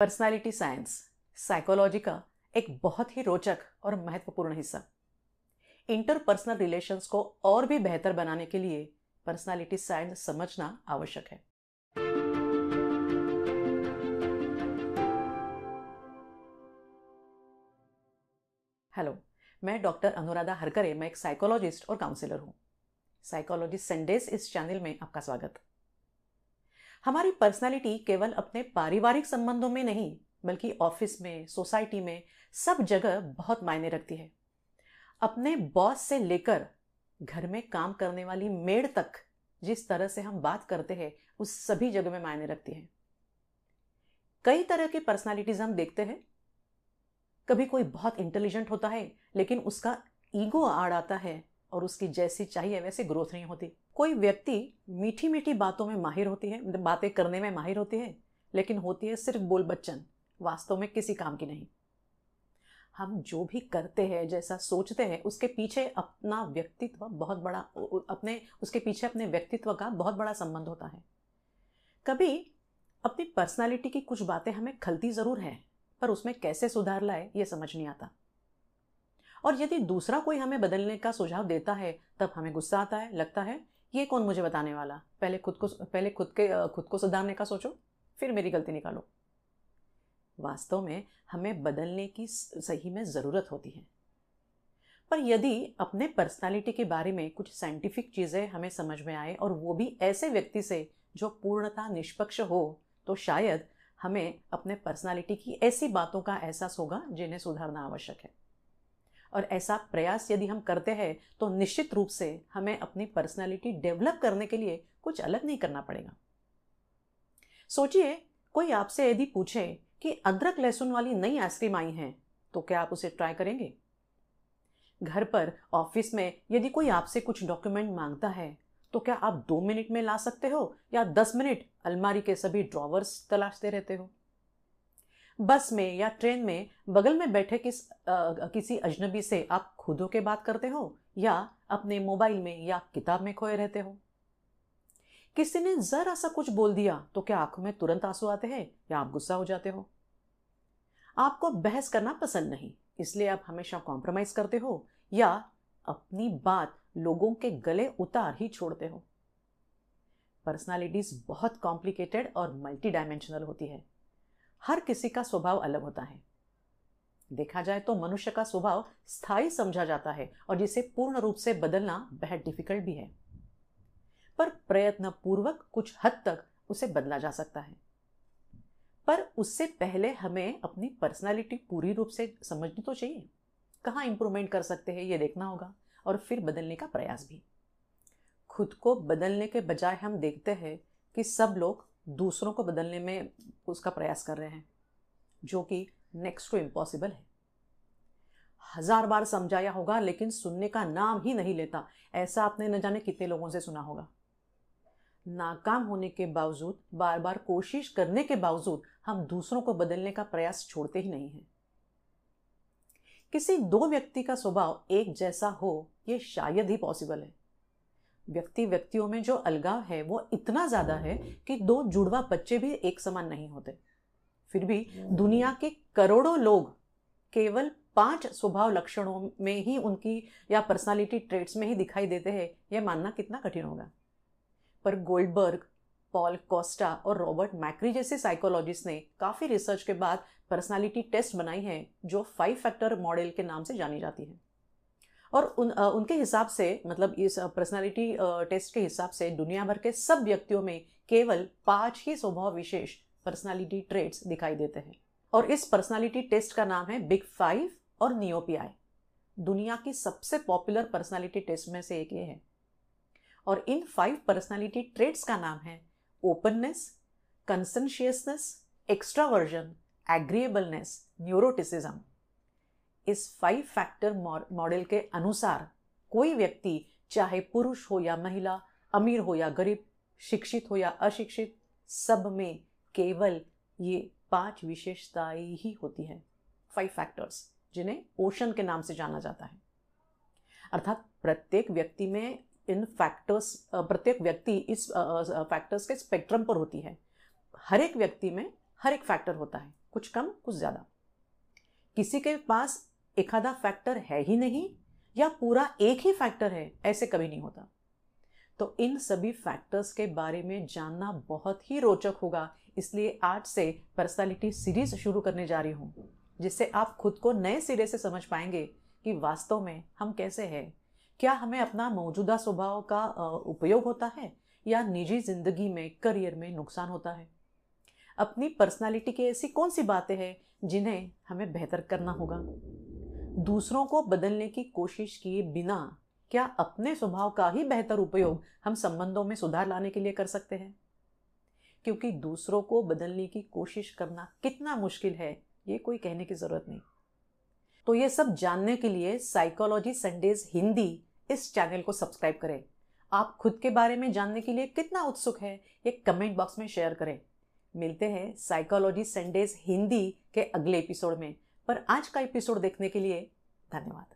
Personality science psychology का एक बहुत ही रोचक और महत्वपूर्ण हिस्सा इंटरपर्सनल रिलेशंस को और भी बेहतर बनाने के लिए पर्सनालिटी साइंस समझना आवश्यक है हेलो मैं डॉक्टर अनुराधा हरकरे मैं एक साइकोलॉजिस्ट और काउंसिलर हूँ साइकोलॉजी संडेज इस चैनल में आपका स्वागत हमारी पर्सनालिटी केवल अपने पारिवारिक संबंधों में नहीं बल्कि ऑफिस में सोसाइटी में सब जगह बहुत मायने रखती है अपने बॉस से लेकर घर में काम करने वाली मेड तक जिस तरह से हम बात करते हैं उस सभी जगह में मायने रखती है कई तरह के पर्सनालिटीज हम देखते हैं कभी कोई बहुत इंटेलिजेंट होता है लेकिन उसका ईगो आड़ आता है और उसकी जैसी चाहिए वैसे ग्रोथ नहीं होती कोई व्यक्ति मीठी मीठी बातों में माहिर होती है मतलब बातें करने में माहिर होती है लेकिन होती है सिर्फ बोल बच्चन वास्तव में किसी काम की नहीं हम जो भी करते हैं जैसा सोचते हैं उसके पीछे अपना व्यक्तित्व बहुत बड़ा अपने उसके पीछे अपने व्यक्तित्व का बहुत बड़ा संबंध होता है कभी अपनी पर्सनालिटी की कुछ बातें हमें खलती ज़रूर है पर उसमें कैसे सुधार लाए ये समझ नहीं आता और यदि दूसरा कोई हमें बदलने का सुझाव देता है तब हमें गुस्सा आता है लगता है ये कौन मुझे बताने वाला पहले खुद को पहले खुद के खुद को सुधारने का सोचो फिर मेरी गलती निकालो वास्तव में हमें बदलने की सही में ज़रूरत होती है पर यदि अपने पर्सनालिटी के बारे में कुछ साइंटिफिक चीज़ें हमें समझ में आए और वो भी ऐसे व्यक्ति से जो पूर्णता निष्पक्ष हो तो शायद हमें अपने पर्सनालिटी की ऐसी बातों का एहसास होगा जिन्हें सुधारना आवश्यक है और ऐसा प्रयास यदि हम करते हैं तो निश्चित रूप से हमें अपनी पर्सनैलिटी डेवलप करने के लिए कुछ अलग नहीं करना पड़ेगा सोचिए कोई आपसे यदि पूछे कि अदरक लहसुन वाली नई आइसक्रीम आई है तो क्या आप उसे ट्राई करेंगे घर पर ऑफिस में यदि कोई आपसे कुछ डॉक्यूमेंट मांगता है तो क्या आप दो मिनट में ला सकते हो या दस मिनट अलमारी के सभी ड्रॉवर्स तलाशते रहते हो बस में या ट्रेन में बगल में बैठे किस आ, किसी अजनबी से आप खुद के बात करते हो या अपने मोबाइल में या किताब में खोए रहते हो किसी ने जरा सा कुछ बोल दिया तो क्या आंखों में तुरंत आंसू आते हैं या आप गुस्सा हो जाते हो आपको बहस करना पसंद नहीं इसलिए आप हमेशा कॉम्प्रोमाइज करते हो या अपनी बात लोगों के गले उतार ही छोड़ते हो पर्सनालिटीज बहुत कॉम्प्लिकेटेड और मल्टी डायमेंशनल होती है हर किसी का स्वभाव अलग होता है देखा जाए तो मनुष्य का स्वभाव स्थायी समझा जाता है और जिसे पूर्ण रूप से बदलना बेहद डिफिकल्ट भी है पर प्रयत्न पूर्वक कुछ हद तक उसे बदला जा सकता है पर उससे पहले हमें अपनी पर्सनालिटी पूरी रूप से समझनी तो चाहिए कहाँ इंप्रूवमेंट कर सकते हैं ये देखना होगा और फिर बदलने का प्रयास भी खुद को बदलने के बजाय हम देखते हैं कि सब लोग दूसरों को बदलने में उसका प्रयास कर रहे हैं जो कि नेक्स्ट टू इम्पॉसिबल है हज़ार बार समझाया होगा लेकिन सुनने का नाम ही नहीं लेता ऐसा आपने न जाने कितने लोगों से सुना होगा नाकाम होने के बावजूद बार बार कोशिश करने के बावजूद हम दूसरों को बदलने का प्रयास छोड़ते ही नहीं हैं किसी दो व्यक्ति का स्वभाव एक जैसा हो यह शायद ही पॉसिबल है व्यक्ति व्यक्तियों में जो अलगाव है वो इतना ज़्यादा है कि दो जुड़वा बच्चे भी एक समान नहीं होते फिर भी हम्म। दुनिया के करोड़ों लोग केवल पांच स्वभाव लक्षणों में ही उनकी या पर्सनालिटी ट्रेट्स में ही दिखाई देते हैं यह मानना कितना कठिन होगा पर गोल्डबर्ग पॉल कोस्टा और रॉबर्ट मैक्री जैसे साइकोलॉजिस्ट ने काफ़ी रिसर्च के बाद पर्सनालिटी टेस्ट बनाई है जो फाइव फैक्टर मॉडल के नाम से जानी जाती है और उन आ, उनके हिसाब से मतलब इस पर्सनालिटी टेस्ट के हिसाब से दुनिया भर के सब व्यक्तियों में केवल पांच ही स्वभाव विशेष पर्सनालिटी ट्रेट्स दिखाई देते हैं और इस पर्सनालिटी टेस्ट का नाम है बिग फाइव और नियोपीआई दुनिया की सबसे पॉपुलर पर्सनालिटी टेस्ट में से एक ये है और इन फाइव पर्सनालिटी ट्रेट्स का नाम है openness conscientiousness extraversion agreeableness neuroticism इस फाइव फैक्टर मॉडल के अनुसार कोई व्यक्ति चाहे पुरुष हो या महिला अमीर हो या गरीब शिक्षित हो या अशिक्षित सब में केवल ये पांच विशेषताएं ही होती हैं फाइव फैक्टर्स जिन्हें ओशन के नाम से जाना जाता है अर्थात प्रत्येक व्यक्ति में इन फैक्टर्स प्रत्येक व्यक्ति इस फैक्टर्स के स्पेक्ट्रम पर होती है हर एक व्यक्ति में हर एक फैक्टर होता है कुछ कम कुछ ज़्यादा किसी के पास एखादा फैक्टर है ही नहीं या पूरा एक ही फैक्टर है ऐसे कभी नहीं होता तो इन सभी फैक्टर्स के बारे में जानना बहुत ही रोचक होगा इसलिए आज से पर्सनालिटी सीरीज शुरू करने जा रही हूँ जिससे आप खुद को नए सिरे से समझ पाएंगे कि वास्तव में हम कैसे हैं क्या हमें अपना मौजूदा स्वभाव का उपयोग होता है या निजी जिंदगी में करियर में नुकसान होता है अपनी पर्सनालिटी की ऐसी कौन सी बातें हैं जिन्हें हमें बेहतर करना होगा दूसरों को बदलने की कोशिश किए बिना क्या अपने स्वभाव का ही बेहतर उपयोग हम संबंधों में सुधार लाने के लिए कर सकते हैं क्योंकि दूसरों को बदलने की कोशिश करना कितना मुश्किल है ये कोई कहने की ज़रूरत नहीं तो ये सब जानने के लिए साइकोलॉजी संडेज हिंदी इस चैनल को सब्सक्राइब करें आप खुद के बारे में जानने के लिए कितना उत्सुक है ये कमेंट बॉक्स में शेयर करें मिलते हैं साइकोलॉजी संडेज हिंदी के अगले एपिसोड में पर आज का एपिसोड देखने के लिए धन्यवाद